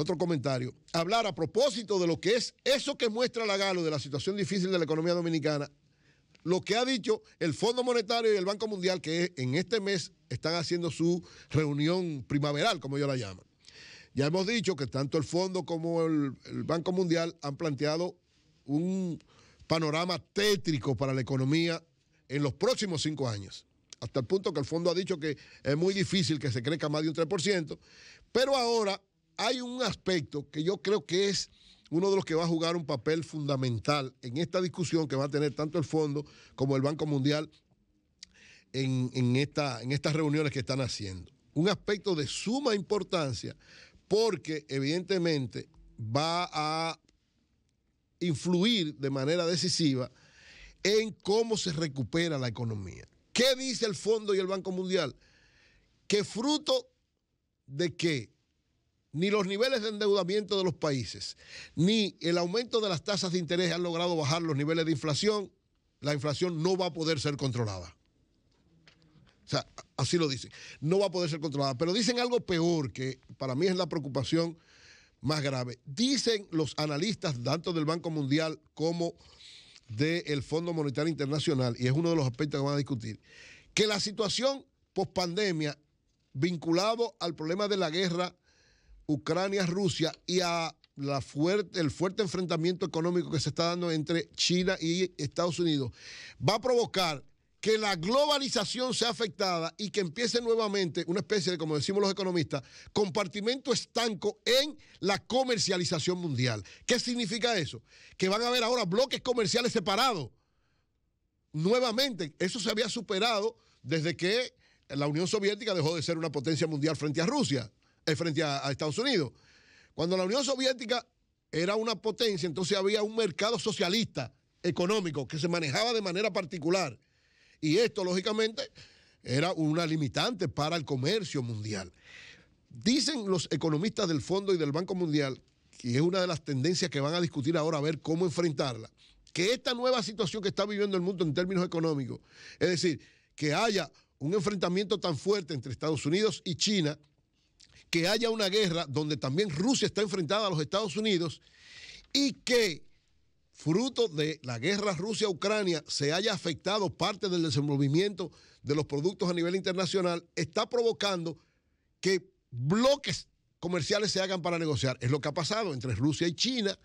otro comentario, hablar a propósito de lo que es eso que muestra la Galo de la situación difícil de la economía dominicana, lo que ha dicho el Fondo Monetario y el Banco Mundial, que en este mes están haciendo su reunión primaveral, como ellos la llaman. Ya hemos dicho que tanto el Fondo como el, Banco Mundial han planteado un panorama tétrico para la economía en los próximos cinco años hasta el punto que el fondo ha dicho que es muy difícil que se crezca más de un 3%, pero ahora hay un aspecto que yo creo que es uno de los que va a jugar un papel fundamental en esta discusión que va a tener tanto el Fondo como el Banco Mundial en, esta, en estas reuniones que están haciendo. Un aspecto de suma importancia porque evidentemente va a influir de manera decisiva en cómo se recupera la economía. ¿Qué dice el Fondo y el Banco Mundial? Que fruto de que ni los niveles de endeudamiento de los países, ni el aumento de las tasas de interés han logrado bajar los niveles de inflación, la inflación no va a poder ser controlada. O sea, así lo dicen, no va a poder ser controlada. Pero dicen algo peor, que para mí es la preocupación más grave. Dicen los analistas, tanto del Banco Mundial como del FMI, Fondo Monetario Internacional, y es uno de los aspectos que van a discutir, que la situación post-pandemia, vinculado al problema de la guerra Ucrania-Rusia y a la fuerte, el fuerte enfrentamiento económico que se está dando entre China y Estados Unidos, va a provocar que la globalización sea afectada y que empiece nuevamente una especie de, como decimos los economistas, compartimento estanco en la comercialización mundial. ¿Qué significa eso? Que van a haber ahora bloques comerciales separados. Nuevamente, eso se había superado desde que la Unión Soviética dejó de ser una potencia mundial frente a Rusia. Eh, frente a, a Estados Unidos. Cuando la Unión Soviética era una potencia, entonces había un mercado socialista económico que se manejaba de manera particular. Y esto, lógicamente, era una limitante para el comercio mundial. Dicen los economistas del Fondo y del Banco Mundial, que es una de las tendencias que van a discutir ahora a ver cómo enfrentarla, que esta nueva situación que está viviendo el mundo en términos económicos, es decir, que haya un enfrentamiento tan fuerte entre Estados Unidos y China, que haya una guerra donde también Rusia está enfrentada a los Estados Unidos y que fruto de la guerra Rusia-Ucrania se haya afectado parte del desenvolvimiento de los productos a nivel internacional, está provocando que bloques comerciales se hagan para negociar. Es lo que ha pasado entre Rusia y China,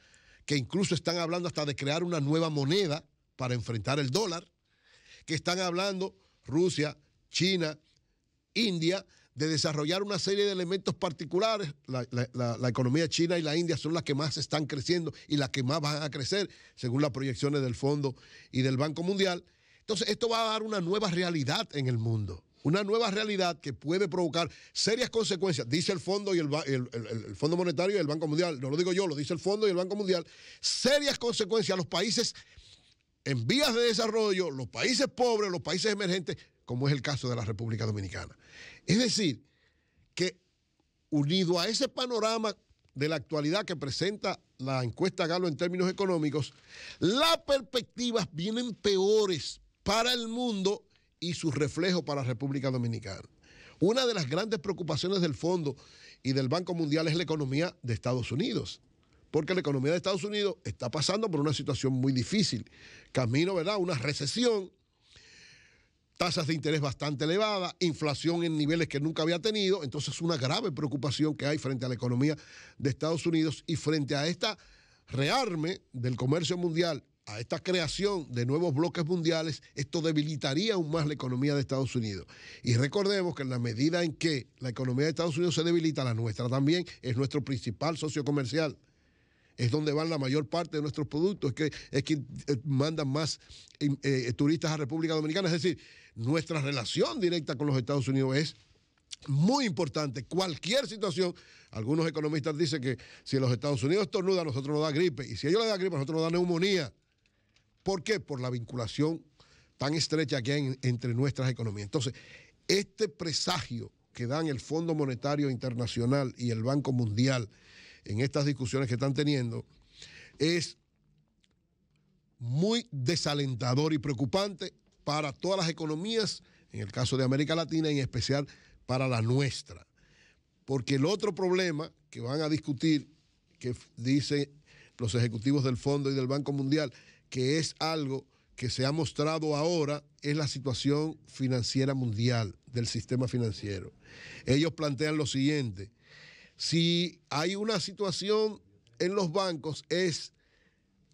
que incluso están hablando hasta de crear una nueva moneda para enfrentar el dólar, que están hablando Rusia, China, India, de desarrollar una serie de elementos particulares. La, economía china y la India son las que más están creciendo y las que más van a crecer, según las proyecciones del Fondo y del Banco Mundial. Entonces, esto va a dar una nueva realidad en el mundo. Una nueva realidad que puede provocar serias consecuencias, dice el Fondo y el, el Fondo Monetario y el Banco Mundial, no lo digo yo, lo dice el Fondo y el Banco Mundial, serias consecuencias a los países en vías de desarrollo, los países pobres, los países emergentes, como es el caso de la República Dominicana. Es decir, que unido a ese panorama de la actualidad que presenta la encuesta Galo en términos económicos, las perspectivas vienen peores para el mundo y su reflejo para la República Dominicana. Una de las grandes preocupaciones del Fondo y del Banco Mundial es la economía de Estados Unidos, porque la economía de Estados Unidos está pasando por una situación muy difícil, camino, ¿verdad?, una recesión tasas de interés bastante elevadas, inflación en niveles que nunca había tenido, entonces es una grave preocupación que hay frente a la economía de Estados Unidos y frente a esta rearme del comercio mundial, a esta creación de nuevos bloques mundiales, esto debilitaría aún más la economía de Estados Unidos. Y recordemos que en la medida en que la economía de Estados Unidos se debilita, la nuestra también es nuestro principal socio comercial es donde van la mayor parte de nuestros productos, es que es quien eh, manda más eh, eh, turistas a República Dominicana. Es decir, nuestra relación directa con los Estados Unidos es muy importante. Cualquier situación, algunos economistas dicen que si los Estados Unidos estornuda, nosotros nos da gripe. Y si ellos le da gripe, nosotros nos da neumonía. ¿Por qué? Por la vinculación tan estrecha que hay entre nuestras economías. Entonces, este presagio que dan el Fondo Monetario Internacional y el Banco Mundial en estas discusiones que están teniendo es muy desalentador y preocupante para todas las economías, en el caso de América Latina, en especial para la nuestra. Porque el otro problema que van a discutir, que dicen los ejecutivos del Fondo y del Banco Mundial, que es algo que se ha mostrado ahora, es la situación financiera mundial, del sistema financiero. Ellos plantean lo siguiente, si hay una situación en los bancos es,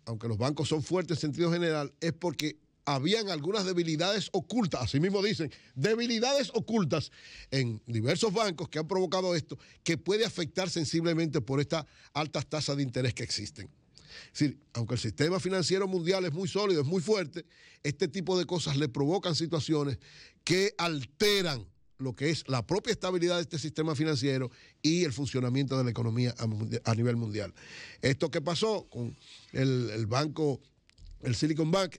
aunque los bancos son fuertes en sentido general, es porque habían algunas debilidades ocultas, así mismo dicen, debilidades ocultas en diversos bancos que han provocado esto, que puede afectar sensiblemente por estas altas tasas de interés que existen. Es aunque el sistema financiero mundial es muy sólido, es muy fuerte, este tipo de cosas le provocan situaciones que alteran lo que es la propia estabilidad de este sistema financiero y el funcionamiento de la economía a, nivel mundial. Esto que pasó con el, el banco, el Silicon Bank,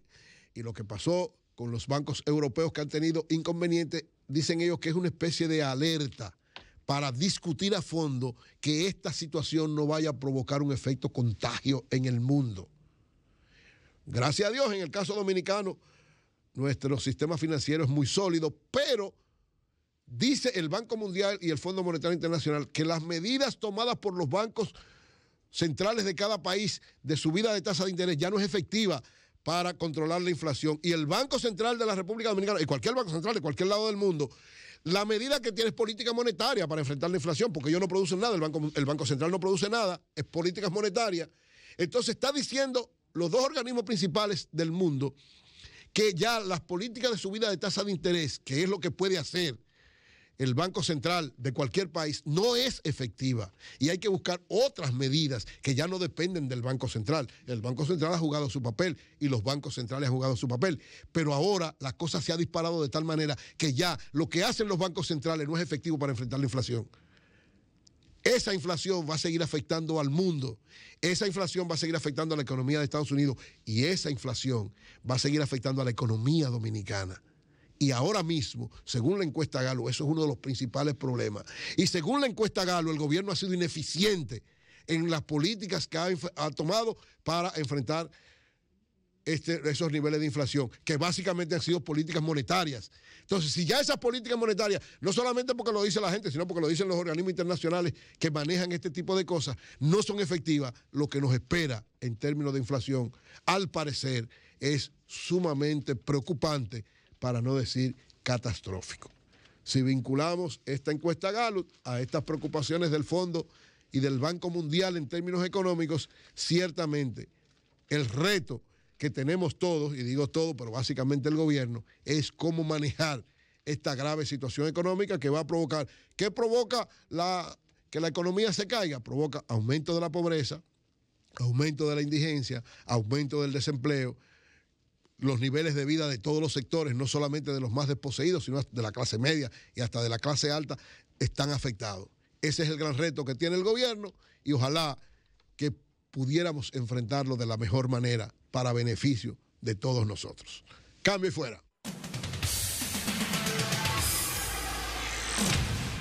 y lo que pasó con los bancos europeos que han tenido inconvenientes, dicen ellos que es una especie de alerta para discutir a fondo que esta situación no vaya a provocar un efecto contagio en el mundo. Gracias a Dios, en el caso dominicano, nuestro sistema financiero es muy sólido, pero dice el Banco Mundial y el Fondo Monetario Internacional que las medidas tomadas por los bancos centrales de cada país de subida de tasa de interés ya no es efectiva, para controlar la inflación. Y el Banco Central de la República Dominicana, y cualquier Banco Central de cualquier lado del mundo, la medida que tiene es política monetaria para enfrentar la inflación, porque ellos no producen nada, el Banco, el banco Central no produce nada, es políticas monetarias. Entonces está diciendo los dos organismos principales del mundo que ya las políticas de subida de tasa de interés, que es lo que puede hacer el Banco Central de cualquier país no es efectiva y hay que buscar otras medidas que ya no dependen del Banco Central. El Banco Central ha jugado su papel y los bancos centrales han jugado su papel, pero ahora la cosa se ha disparado de tal manera que ya lo que hacen los bancos centrales no es efectivo para enfrentar la inflación. Esa inflación va a seguir afectando al mundo, esa inflación va a seguir afectando a la economía de Estados Unidos y esa inflación va a seguir afectando a la economía dominicana. Y ahora mismo, según la encuesta Galo, eso es uno de los principales problemas. Y según la encuesta Galo, el gobierno ha sido ineficiente en las políticas que ha, tomado para enfrentar este, esos niveles de inflación, que básicamente han sido políticas monetarias. Entonces, si ya esas políticas monetarias, no solamente porque lo dice la gente, sino porque lo dicen los organismos internacionales que manejan este tipo de cosas, no son efectivas, lo que nos espera en términos de inflación, al parecer, es sumamente preocupante para no decir catastrófico. Si vinculamos esta encuesta Gallup a estas preocupaciones del Fondo y del Banco Mundial en términos económicos, ciertamente el reto que tenemos todos, y digo todos, pero básicamente el gobierno, es cómo manejar esta grave situación económica que va a provocar, ¿qué provoca que la economía se caiga? Provoca aumento de la pobreza, aumento de la indigencia, aumento del desempleo, los niveles de vida de todos los sectores, no solamente de los más desposeídos, sino de la clase media y hasta de la clase alta, están afectados. Ese es el gran reto que tiene el gobierno y ojalá que pudiéramos enfrentarlo de la mejor manera para beneficio de todos nosotros. Cambio y fuera.